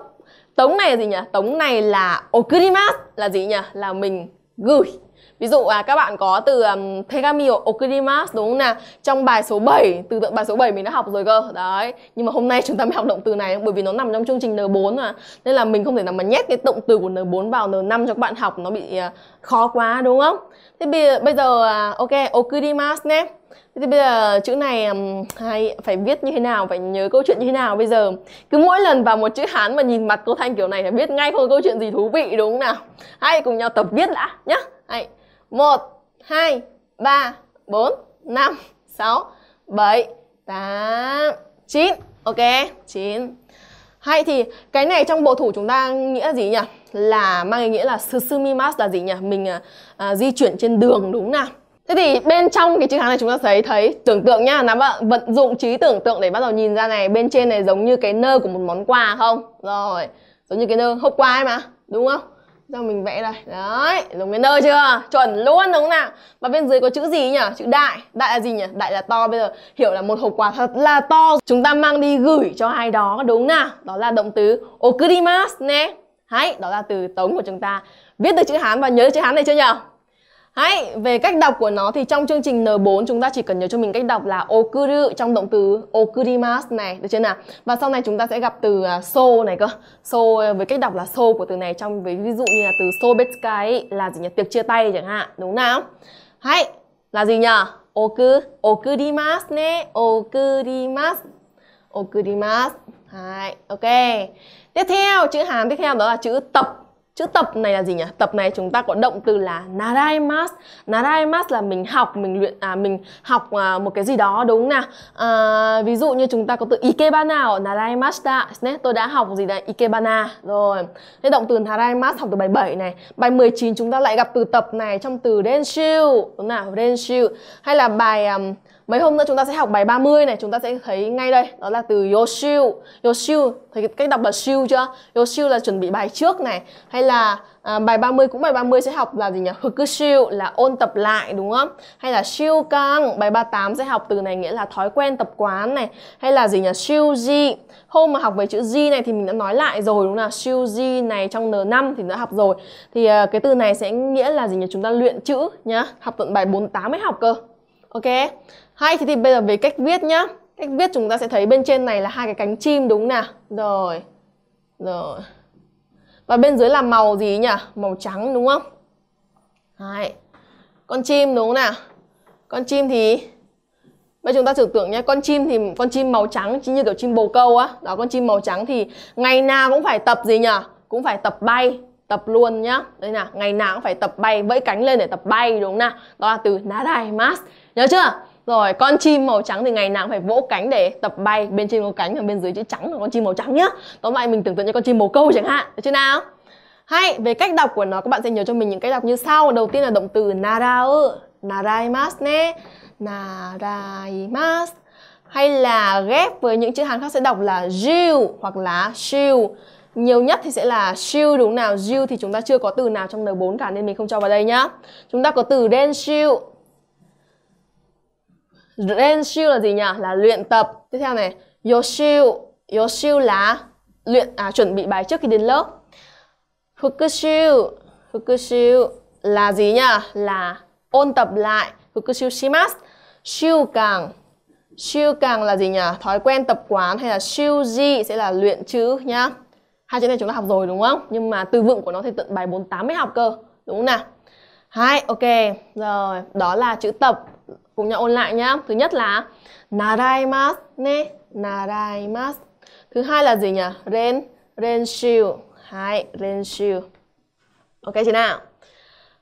Tống này là gì nhỉ? Tống này là okurimasu là gì nhỉ? Là mình gửi Ví dụ à, các bạn có từ um, Pegami Okirimas đúng không nào? Trong bài số 7, từ tượng bài số 7 mình đã học rồi cơ. Đấy. Nhưng mà hôm nay chúng ta mới học động từ này bởi vì nó nằm trong chương trình N4 mà. Nên là mình không thể nào mà nhét cái động từ của N4 vào N5 cho các bạn học nó bị uh, khó quá đúng không? Thế bây giờ, bây giờ uh, ok Okirimas nhé. Thế bây giờ chữ này hay phải viết như thế nào, phải nhớ câu chuyện như thế nào bây giờ. Cứ mỗi lần vào một chữ Hán mà nhìn mặt cô Thanh kiểu này là biết ngay không câu chuyện gì thú vị đúng không nào. Hay cùng nhau tập viết đã nhá. Hay. 1, 2, 3, 4, 5, 6, 7, 8, 9 Ok, 9 Hay thì cái này trong bộ thủ chúng ta nghĩa gì nhỉ? Là mang ý nghĩa là susumimas là gì nhỉ? Mình à, à, di chuyển trên đường đúng nào Thế thì bên trong cái chữ Hán này chúng ta thấy thấy tưởng tượng nhá, nắm bạn vận dụng trí tưởng tượng để bắt đầu nhìn ra này, bên trên này giống như cái nơ của một món quà không? Rồi, giống như cái nơ hộp quà ấy mà, đúng không? giờ mình vẽ đây đấy đúng đến nơi chưa chuẩn luôn đúng không nào và bên dưới có chữ gì nhỉ chữ đại đại là gì nhỉ đại là to bây giờ hiểu là một hộp quà thật là to chúng ta mang đi gửi cho ai đó đúng nào đó là động từ okurimas nè hãy đó là từ tống của chúng ta viết được chữ hán và nhớ được chữ hán này chưa nhỉ Hãy về cách đọc của nó thì trong chương trình N4 chúng ta chỉ cần nhớ cho mình cách đọc là okuru trong động từ okurimas này được chưa nào? Và sau này chúng ta sẽ gặp từ à, so này cơ. So à, với cách đọc là so của từ này trong với ví dụ như là từ sobetsukai là gì nhỉ? Tiệc chia tay chẳng hạn, đúng nào? hay là gì nhỉ? Oku okurimas ne, okurimas. Okurimas. Hai, ok. Tiếp theo chữ Hàn tiếp theo đó là chữ tập Chữ tập này là gì nhỉ? Tập này chúng ta có động từ là naraimas. Naraimas là mình học, mình luyện à mình học à, một cái gì đó đúng không nào? À, ví dụ như chúng ta có từ ikebana ở naraimashita, tôi đã học gì đấy? Ikebana. Rồi. Thế động từ naraimas học từ bài 7 này. Bài 19 chúng ta lại gặp từ tập này trong từ denshu, đúng nào? Denshu hay là bài um, Mấy hôm nữa chúng ta sẽ học bài 30 này, chúng ta sẽ thấy ngay đây, đó là từ yoshiu. Yoshiu, thấy cách đọc là siêu chưa? Yoshiu là chuẩn bị bài trước này, hay là à, bài 30 cũng bài 30 sẽ học là gì nhỉ? Fukushiu là ôn tập lại đúng không? Hay là siêu căng, bài 38 sẽ học từ này nghĩa là thói quen tập quán này, hay là gì nhỉ? Shuji. Hôm mà học về chữ ji này thì mình đã nói lại rồi đúng không nào? Shuji này trong N5 thì đã học rồi. Thì à, cái từ này sẽ nghĩa là gì nhỉ? Chúng ta luyện chữ nhá. Học tận bài 48 mới học cơ. Ok hay thế thì bây giờ về cách viết nhá cách viết chúng ta sẽ thấy bên trên này là hai cái cánh chim đúng nào rồi rồi và bên dưới là màu gì nhỉ màu trắng đúng không Đấy. con chim đúng nào con chim thì Bây chúng ta tưởng tượng nhé, con chim thì con chim màu trắng chính như kiểu chim bồ câu á, đó con chim màu trắng thì ngày nào cũng phải tập gì nhỉ? Cũng phải tập bay, tập luôn nhá. Đây nè, ngày nào cũng phải tập bay, vẫy cánh lên để tập bay đúng không nào? Đó là từ nadaimas. Nhớ chưa? Rồi, con chim màu trắng thì ngày nào phải vỗ cánh để tập bay. Bên trên có cánh và bên dưới chữ trắng là con chim màu trắng nhá. Tóm lại mình tưởng tượng như con chim màu câu chẳng hạn, được chưa nào? Hay, về cách đọc của nó các bạn sẽ nhớ cho mình những cách đọc như sau. Đầu tiên là động từ narau, naraimasu ne, naraimasu. Hay là ghép với những chữ Hàn khác sẽ đọc là jiu hoặc là shiu. Nhiều nhất thì sẽ là shiu đúng nào Siêu thì chúng ta chưa có từ nào trong N4 cả nên mình không cho vào đây nhá Chúng ta có từ den shiu. Ren siêu là gì nhỉ? Là luyện tập. Tiếp theo này, Yoshu, Yoshu là luyện à chuẩn bị bài trước khi đến lớp. Fukushu, Fukushu là gì nhỉ? Là ôn tập lại. Fukushu shimasu. Siêu càng, siêu càng là gì nhỉ? Thói quen tập quán hay là siêu di sẽ là luyện chữ nhá. Hai chữ này chúng ta học rồi đúng không? Nhưng mà từ vựng của nó thì tận bài 48 mới học cơ. Đúng không nào? Hai, ok. Rồi, đó là chữ tập Cùng nhau ôn lại nhá. Thứ nhất là naraimasu ne, naraimasu. Thứ hai là gì nhỉ? Ren, renshiu. Hai, renshiu. Ok chị nào?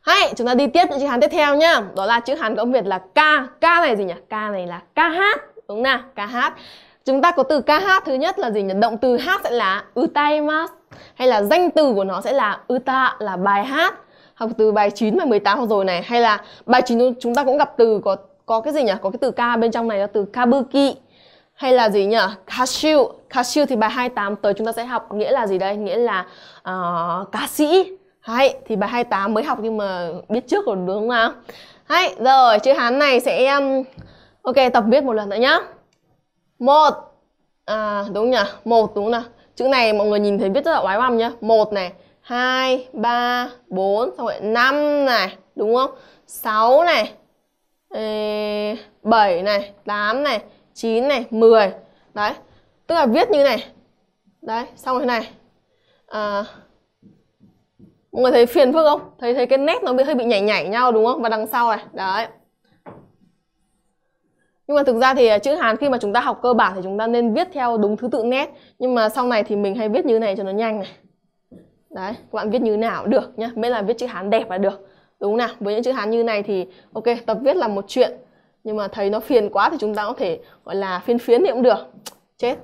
Hay, chúng ta đi tiếp những chữ Hán tiếp theo nhá. Đó là chữ Hán có âm Việt là ca. Ca này gì nhỉ? Ca này là ca hát, đúng nào? Ca hát. Chúng ta có từ ca hát thứ nhất là gì nhỉ? Động từ hát sẽ là utaimasu hay là danh từ của nó sẽ là uta là bài hát học từ bài 9 và 18 học rồi này hay là bài 9 chúng ta cũng gặp từ có có cái gì nhỉ có cái từ ca bên trong này là từ kabuki hay là gì nhỉ kashu kashu thì bài 28 tới chúng ta sẽ học nghĩa là gì đây nghĩa là uh, ca sĩ hay thì bài 28 mới học nhưng mà biết trước rồi đúng không nào? hay rồi chữ hán này sẽ em ok tập viết một lần nữa nhá một à, đúng nhỉ một đúng không nào chữ này mọi người nhìn thấy viết rất là oái oăm nhá một này 2, 3, 4, xong rồi 5 này, đúng không? 6 này, 7 này, 8 này, 9 này, 10. Đấy. Tức là viết như này. Đấy, xong rồi này. À, mọi người thấy phiền phức không? Thấy thấy cái nét nó bị hơi bị nhảy nhảy nhau đúng không? Và đằng sau này, đấy. Nhưng mà thực ra thì à, chữ Hàn khi mà chúng ta học cơ bản thì chúng ta nên viết theo đúng thứ tự nét. Nhưng mà sau này thì mình hay viết như này cho nó nhanh này. Đấy, các bạn viết như nào được nhá, miễn là viết chữ Hán đẹp là được đúng không nào với những chữ hán như này thì ok tập viết là một chuyện nhưng mà thấy nó phiền quá thì chúng ta có thể gọi là phiên phiến thì cũng được chết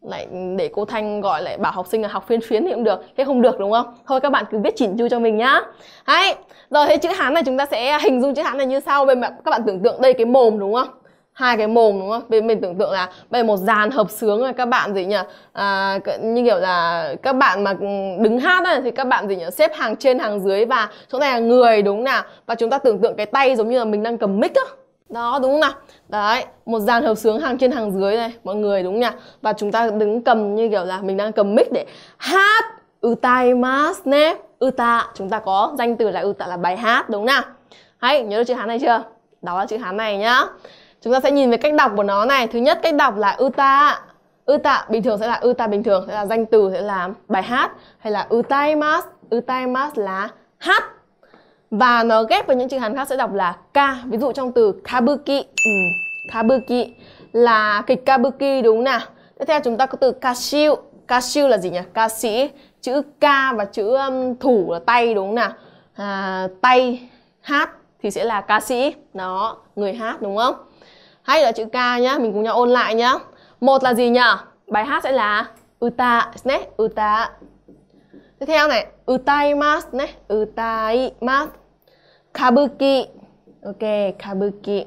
lại để cô Thanh gọi lại bảo học sinh là học phiên phiến thì cũng được thế không được đúng không thôi các bạn cứ viết chỉnh chu cho mình nhá Đấy. rồi thế chữ Hán này chúng ta sẽ hình dung chữ Hán này như sau bên các bạn tưởng tượng đây cái mồm đúng không hai cái mồm đúng không? Bên mình tưởng tượng là bây giờ một dàn hợp sướng rồi các bạn gì nhỉ? À, như kiểu là các bạn mà ừ, đứng hát này thì các bạn gì nhỉ? Xếp hàng trên hàng dưới và chỗ này là người đúng nào? Và chúng ta tưởng tượng cái tay giống như là mình đang cầm mic á. Đó đúng không nào? Đấy, một dàn hợp sướng hàng trên hàng dưới này, mọi người đúng nhỉ? Và chúng ta đứng cầm như kiểu là mình đang cầm mic để hát ừ tai nè, ne. Ừ tạ chúng ta có danh từ là tạ là bài hát đúng không nào? Hãy nhớ được chữ Hán này chưa? Đó là chữ Hán này nhá chúng ta sẽ nhìn về cách đọc của nó này thứ nhất cách đọc là ư ta ư tạ bình thường sẽ là ư ta bình thường sẽ là danh từ sẽ là bài hát hay là ư tai mas ư tai mas là hát và nó ghép với những chữ hán khác sẽ đọc là ka ví dụ trong từ kabuki ừ, kabuki là kịch kabuki đúng nè tiếp theo chúng ta có từ kashiu kashiu là gì nhỉ ca sĩ chữ ca và chữ um, thủ là tay đúng nè à, tay hát thì sẽ là ca sĩ nó người hát đúng không hay là chữ K nhá, mình cùng nhau ôn lại nhá. Một là gì nhở? Bài hát sẽ là uta ne, uta. Tiếp theo này, utaimasu ne, utaimasu. Kabuki. Ok, kabuki.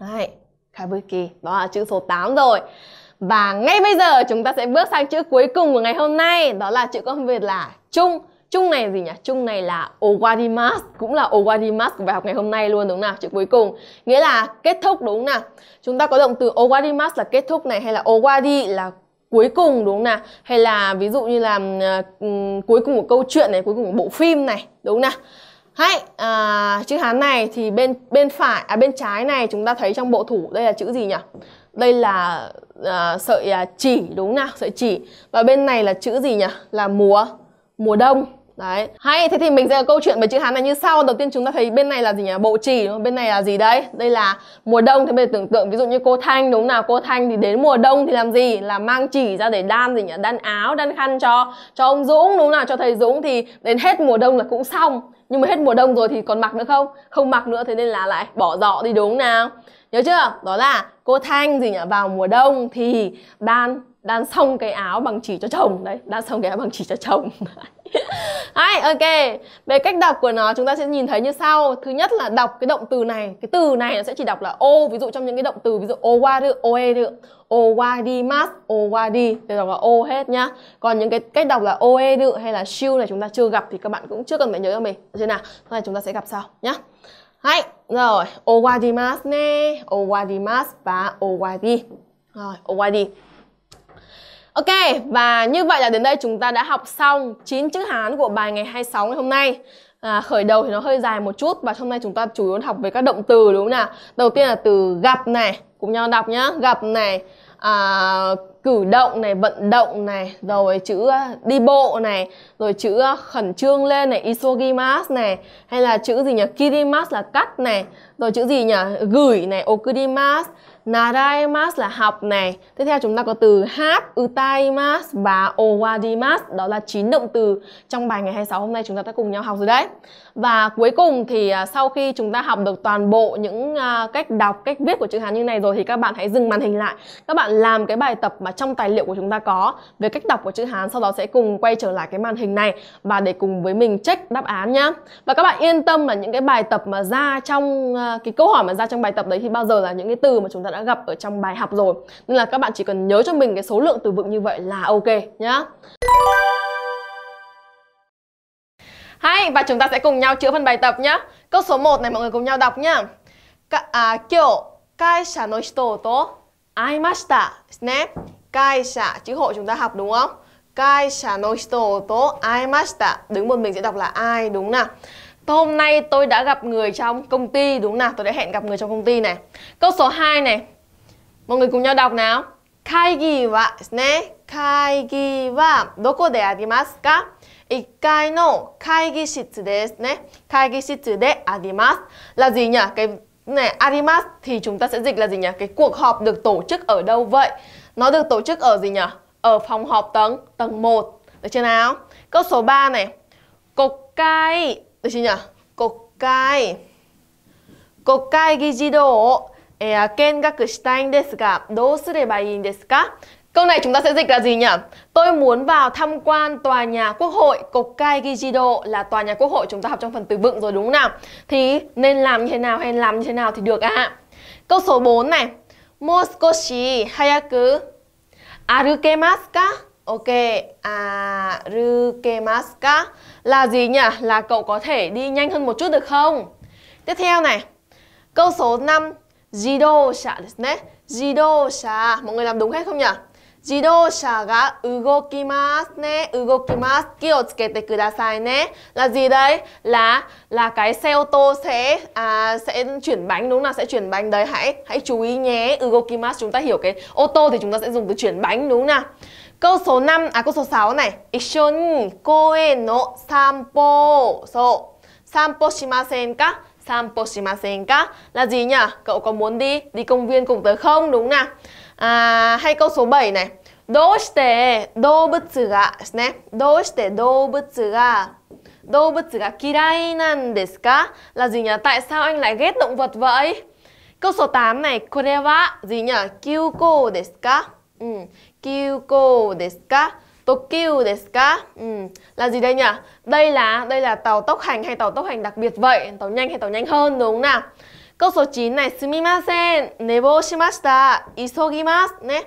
Đấy, kabuki. Đó là chữ số 8 rồi. Và ngay bây giờ chúng ta sẽ bước sang chữ cuối cùng của ngày hôm nay, đó là chữ con Việt là chung Chung này gì nhỉ? Chung này là owadimas, cũng là owadimas của bài học ngày hôm nay luôn đúng nào? Chữ cuối cùng. Nghĩa là kết thúc đúng nào? Chúng ta có động từ owadimas là kết thúc này hay là owadi là cuối cùng đúng không nào hay là ví dụ như là uh, cuối cùng của câu chuyện này cuối cùng của bộ phim này đúng không nào Hãy à, chữ Hán này thì bên bên phải à bên trái này chúng ta thấy trong bộ thủ đây là chữ gì nhỉ? Đây là à, sợi à, chỉ đúng nào, sợi chỉ. Và bên này là chữ gì nhỉ? Là mùa mùa đông đấy hay thế thì mình sẽ câu chuyện về chữ hán này như sau đầu tiên chúng ta thấy bên này là gì nhỉ bộ chỉ đúng không? bên này là gì đấy đây là mùa đông Thì mình tưởng tượng ví dụ như cô thanh đúng nào cô thanh thì đến mùa đông thì làm gì là mang chỉ ra để đan gì nhỉ đan áo đan khăn cho cho ông dũng đúng nào cho thầy dũng thì đến hết mùa đông là cũng xong nhưng mà hết mùa đông rồi thì còn mặc nữa không không mặc nữa thế nên là lại bỏ dọ đi đúng nào nhớ chưa đó là cô thanh gì nhỉ vào mùa đông thì đan đan xong cái áo bằng chỉ cho chồng đấy đan xong cái áo bằng chỉ cho chồng Đấy, ok Về cách đọc của nó chúng ta sẽ nhìn thấy như sau Thứ nhất là đọc cái động từ này Cái từ này nó sẽ chỉ đọc là o Ví dụ trong những cái động từ Ví dụ o o e o qua qua được được owaru, o qua owadi Thì đọc là o hết nhá Còn những cái cách đọc là o được e hay là shiu này chúng ta chưa gặp Thì các bạn cũng chưa cần phải nhớ cho mình thế nào? sau này chúng ta sẽ gặp sau nhá Hãy, rồi, o qua owadimas ne Owadimas và o qua owadi Rồi, o qua owadi Ok, và như vậy là đến đây chúng ta đã học xong 9 chữ Hán của bài ngày 26 ngày hôm nay. À, khởi đầu thì nó hơi dài một chút và hôm nay chúng ta chủ yếu học về các động từ đúng không nào? Đầu tiên là từ gặp này, cùng nhau đọc nhá. Gặp này, à, cử động này, vận động này, rồi chữ à, đi bộ này, rồi chữ à, khẩn trương lên này, isogimas này, hay là chữ gì nhỉ? Kirimas là cắt này, rồi chữ gì nhỉ? Gửi này, okurimas naraimas là học này tiếp theo chúng ta có từ hát utaimas và owadimas đó là chín động từ trong bài ngày 26 hôm nay chúng ta đã cùng nhau học rồi đấy và cuối cùng thì à, sau khi chúng ta học được toàn bộ những à, cách đọc, cách viết của chữ Hán như này rồi thì các bạn hãy dừng màn hình lại. Các bạn làm cái bài tập mà trong tài liệu của chúng ta có về cách đọc của chữ Hán sau đó sẽ cùng quay trở lại cái màn hình này và để cùng với mình check đáp án nhá. Và các bạn yên tâm là những cái bài tập mà ra trong à, cái câu hỏi mà ra trong bài tập đấy thì bao giờ là những cái từ mà chúng ta đã gặp ở trong bài học rồi. Nên là các bạn chỉ cần nhớ cho mình cái số lượng từ vựng như vậy là ok nhá. Hay và chúng ta sẽ cùng nhau chữa phần bài tập nhé. Câu số 1 này mọi người cùng nhau đọc nhá. Ka, à, kiểu kai sha no hito to aimashita nè. Kai sha chữ hộ chúng ta học đúng không? Kai sha no hito to aimashita. Đứng một mình sẽ đọc là ai đúng nào. hôm nay tôi đã gặp người trong công ty đúng nào, tôi đã hẹn gặp người trong công ty này. Câu số 2 này. Mọi người cùng nhau đọc nào. Kaigi wa ne. Kaigi wa doko de arimasu ka? 1 cái no là gì nhỉ? Cái này Arimas thì chúng ta sẽ dịch là gì nhỉ? Cái cuộc họp được tổ chức ở đâu vậy? Nó được tổ chức ở gì nhỉ? Ở phòng họp tầng tầng 1. Được chưa nào? Câu số 3 này. Cục cai. Được chưa nhỉ? Cục cai. Cục cai ghi à, desu ka? Câu này chúng ta sẽ dịch là gì nhỉ? Tôi muốn vào tham quan tòa nhà quốc hội Kokaigijido là tòa nhà quốc hội chúng ta học trong phần từ vựng rồi đúng không nào? Thì nên làm như thế nào hay làm như thế nào thì được ạ? À? Câu số 4 này. Moskoshi hayaku arukemasu ka? Ok, à, arukemasu ka là gì nhỉ? Là cậu có thể đi nhanh hơn một chút được không? Tiếp theo này. Câu số 5. Jido sha ですね. Jido sha, mọi người làm đúng hết không nhỉ? 自動車が動きますね。動きます。気をつけてくださいね. gì đây? Là là cái xe ô tô sẽ à, sẽ chuyển bánh đúng là sẽ chuyển bánh đấy. Hãy hãy chú ý nhé. Ugokimas chúng ta hiểu cái ô tô thì chúng ta sẽ dùng từ chuyển bánh đúng nào. Câu số 5 à câu số 6 này. Issho ni no sanpo. So, ka? Sanpo shimasen ka? Là gì nhỉ? Cậu có muốn đi đi công viên cùng tớ không đúng nào? À, hay câu số 7 này. どうして動物がですね。どうして動物が動物が嫌いなんですか là gì nhỉ? Tại sao anh lại ghét động vật vậy? Câu số 8 này, kore wa gì nhỉ? Kyuko desu ka? Ừ, kyuko desu ka? Tokyo desu ka? Ừ, là gì đây nhỉ? Đây là đây là tàu tốc hành hay tàu tốc hành đặc biệt vậy, tàu nhanh hay tàu nhanh hơn đúng không nào? câu số 9 này sumimasen, nebo shimashita, isogimasu nhé.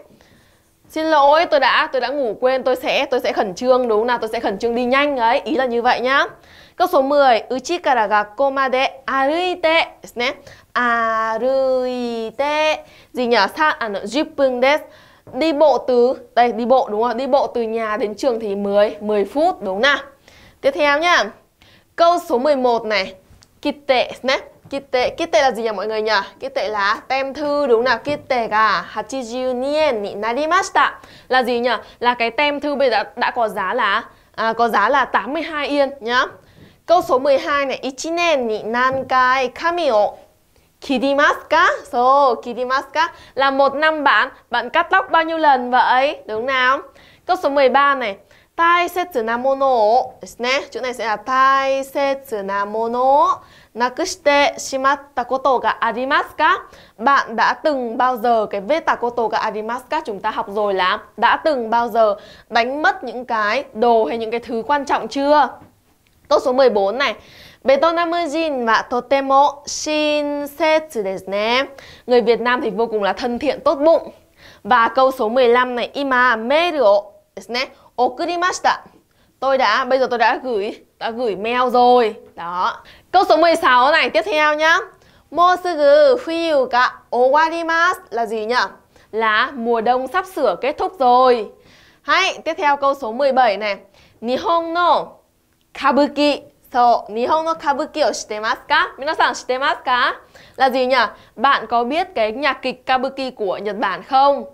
Xin lỗi, tôi đã tôi đã ngủ quên, tôi sẽ tôi sẽ khẩn trương đúng nào, tôi sẽ khẩn trương đi nhanh ấy ý là như vậy nhá. Câu số 10, uchi kara gakko made aruite nhé. Aruite gì nhỉ? Sa à nó 10 desu. Đi bộ từ đây đi bộ đúng không? Đi bộ từ nhà đến trường thì 10 10 phút đúng nào. Tiếp theo nhá. Câu số 11 này, kite nhé. Kite, kite là gì nhỉ mọi người nhỉ? Kite là tem thư đúng nào? Kite ga 80 yen ni narimashita. Là gì nhỉ? Là cái tem thư bây giờ đã, có giá là à, có giá là 82 yên nhá. Câu số 12 này, 1 nen ni nankai kami o kirimasu ka? So, kirimasu ka là một năm bạn bạn cắt tóc bao nhiêu lần vậy? Đúng nào? Câu số 13 này, tai setsu na mono Chữ này sẽ là tai setsu na mono なくしてしまったことがありますか? Bạn đã từng bao giờ cái veta koto ga arimasu ka? Chúng ta học rồi là đã từng bao giờ đánh mất những cái đồ hay những cái thứ quan trọng chưa? Câu số 14 này. ベトナム人はとても親切ですね。Người Việt Nam thì vô cùng là thân thiện, tốt bụng. Và câu số 15 này, ima mail をですね、送りました。Tôi đã, bây giờ tôi đã gửi, đã gửi mail rồi. Đó. Câu số 16 này tiếp theo nhá. Mosugu fuyu ga owarimasu là gì nhỉ? Là mùa đông sắp sửa kết thúc rồi. hay tiếp theo câu số 17 này. Nihon no kabuki そう、日本の歌舞伎を知ってますか皆さん知ってますか Là gì nhỉ? Bạn có biết cái nhạc kịch kabuki của Nhật Bản không?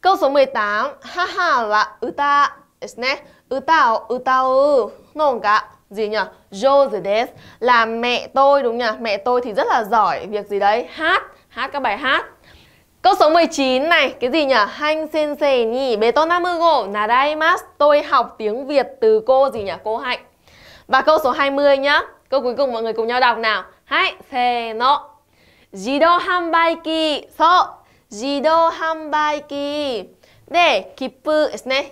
Câu số 18 Haha là uta ですね。歌を歌うのが gì nhỉ? Josedes là mẹ tôi đúng nhỉ? Mẹ tôi thì rất là giỏi việc gì đấy? Hát, hát các bài hát. Câu số 19 này, cái gì nhỉ? Hanh sensei ni betonamugo nadaimasu. Tôi học tiếng Việt từ cô gì nhỉ? Cô Hạnh. Và câu số 20 nhá. Câu cuối cùng mọi người cùng nhau đọc nào. Hai, se no. Jido hanbai ki so. Jido hanbai ki. De kippu desu ne.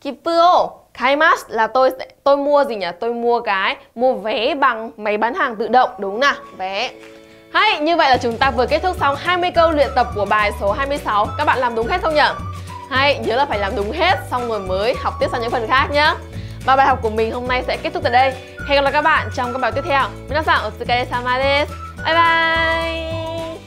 Kippu o Kaimas là tôi tôi mua gì nhỉ? Tôi mua cái mua vé bằng máy bán hàng tự động đúng nào? Vé. Hay, như vậy là chúng ta vừa kết thúc xong 20 câu luyện tập của bài số 26. Các bạn làm đúng hết không nhỉ? Hay, nhớ là phải làm đúng hết xong rồi mới học tiếp sang những phần khác nhé. Và bài học của mình hôm nay sẽ kết thúc tại đây. Hẹn gặp lại các bạn trong các bài tiếp theo. Mình Minasan otsukaresama desu. Bye bye.